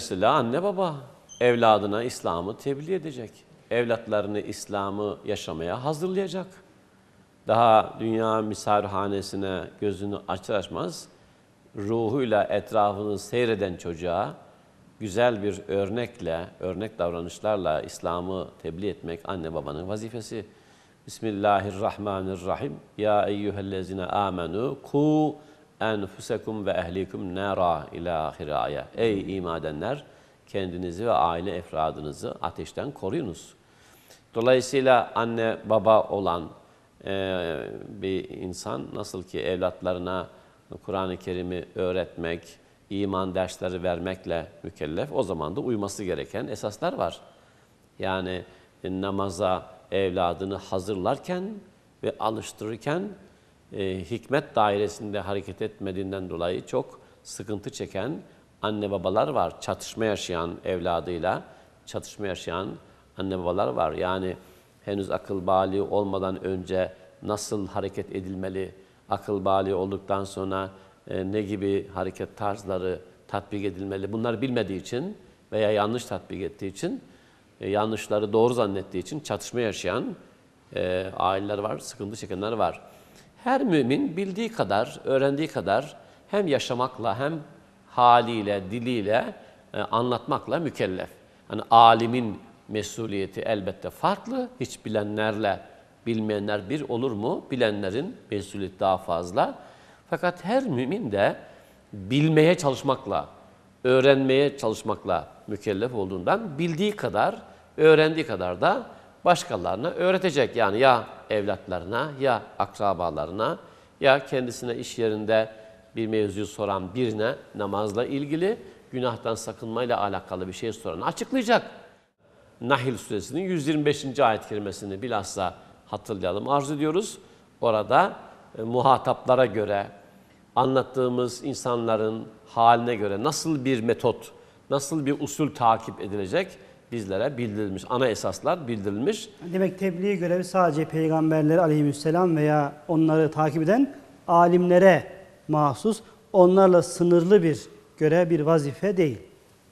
Mesela anne baba evladına İslam'ı tebliğ edecek. Evlatlarını İslam'ı yaşamaya hazırlayacak. Daha dünya misafirhanesine gözünü açar açmaz ruhuyla etrafını seyreden çocuğa güzel bir örnekle, örnek davranışlarla İslam'ı tebliğ etmek anne babanın vazifesi. Bismillahirrahmanirrahim. Ya eyyühellezine amenu ku enfusekum ve ehlikum nara ila ahiraya. Ey imadenler kendinizi ve aile efradınızı ateşten koruyunuz. Dolayısıyla anne baba olan e, bir insan nasıl ki evlatlarına Kur'an-ı Kerim'i öğretmek, iman dersleri vermekle mükellef o zaman da uyması gereken esaslar var. Yani namaza evladını hazırlarken ve alıştırırken e, hikmet dairesinde hareket etmediğinden dolayı çok sıkıntı çeken anne babalar var. Çatışma yaşayan evladıyla çatışma yaşayan anne babalar var. Yani henüz akıl bali olmadan önce nasıl hareket edilmeli, akıl bali olduktan sonra e, ne gibi hareket tarzları tatbik edilmeli bunlar bilmediği için veya yanlış tatbik ettiği için, e, yanlışları doğru zannettiği için çatışma yaşayan e, aileler var, sıkıntı çekenler var. Her mümin bildiği kadar, öğrendiği kadar hem yaşamakla hem haliyle, diliyle e, anlatmakla mükellef. Yani alimin mesuliyeti elbette farklı. Hiç bilenlerle bilmeyenler bir olur mu? Bilenlerin mesuliyeti daha fazla. Fakat her mümin de bilmeye çalışmakla, öğrenmeye çalışmakla mükellef olduğundan bildiği kadar, öğrendiği kadar da başkalarına öğretecek. Yani ya evlatlarına, ya akrabalarına, ya kendisine iş yerinde bir mevzuyu soran birine namazla ilgili, günahtan sakınmayla alakalı bir şey soran açıklayacak. Nahil suresinin 125. ayet kerimesini bilhassa hatırlayalım, arzu ediyoruz. Orada e, muhataplara göre, anlattığımız insanların haline göre nasıl bir metot, nasıl bir usul takip edilecek? bizlere bildirilmiş. Ana esaslar bildirilmiş. Demek tebliğ görevi sadece peygamberleri aleyhisselam veya onları takip eden alimlere mahsus, onlarla sınırlı bir görev, bir vazife değil.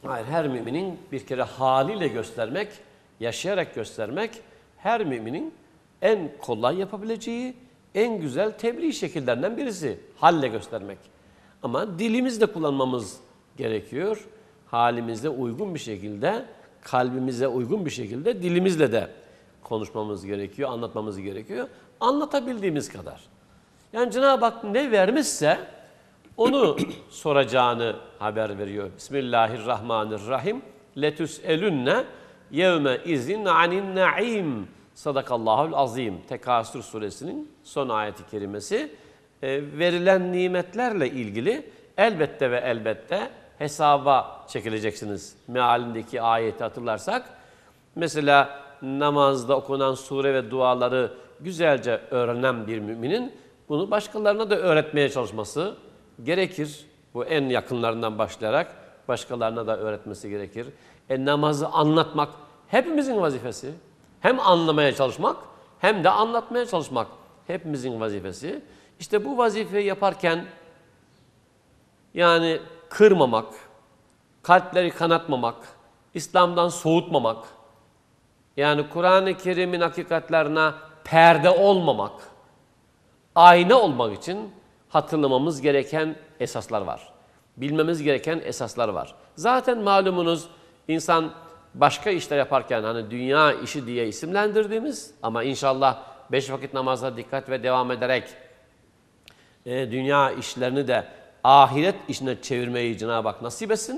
Hayır, her müminin bir kere haliyle göstermek, yaşayarak göstermek, her müminin en kolay yapabileceği, en güzel tebliğ şekillerinden birisi. Halle göstermek. Ama dilimizde kullanmamız gerekiyor. Halimize uygun bir şekilde kalbimize uygun bir şekilde dilimizle de konuşmamız gerekiyor, anlatmamız gerekiyor. Anlatabildiğimiz kadar. Yani Cenab-ı Hak ne vermişse onu soracağını haber veriyor. Bismillahirrahmanirrahim. Letüs elünne yevme izin anin naim. Sadakallahul azim. Tekasür suresinin son ayeti kerimesi. E, verilen nimetlerle ilgili elbette ve elbette hesaba çekileceksiniz. Mealindeki ayeti hatırlarsak. Mesela namazda okunan sure ve duaları güzelce öğrenen bir müminin bunu başkalarına da öğretmeye çalışması gerekir. Bu en yakınlarından başlayarak başkalarına da öğretmesi gerekir. E namazı anlatmak hepimizin vazifesi. Hem anlamaya çalışmak hem de anlatmaya çalışmak hepimizin vazifesi. İşte bu vazifeyi yaparken yani kırmamak, kalpleri kanatmamak, İslam'dan soğutmamak, yani Kur'an-ı Kerim'in hakikatlerine perde olmamak, ayna olmak için hatırlamamız gereken esaslar var. Bilmemiz gereken esaslar var. Zaten malumunuz insan başka işler yaparken hani dünya işi diye isimlendirdiğimiz ama inşallah beş vakit namaza dikkat ve devam ederek e, dünya işlerini de ahiret işine çevirmeyi Cenab-ı Hak nasip etsin.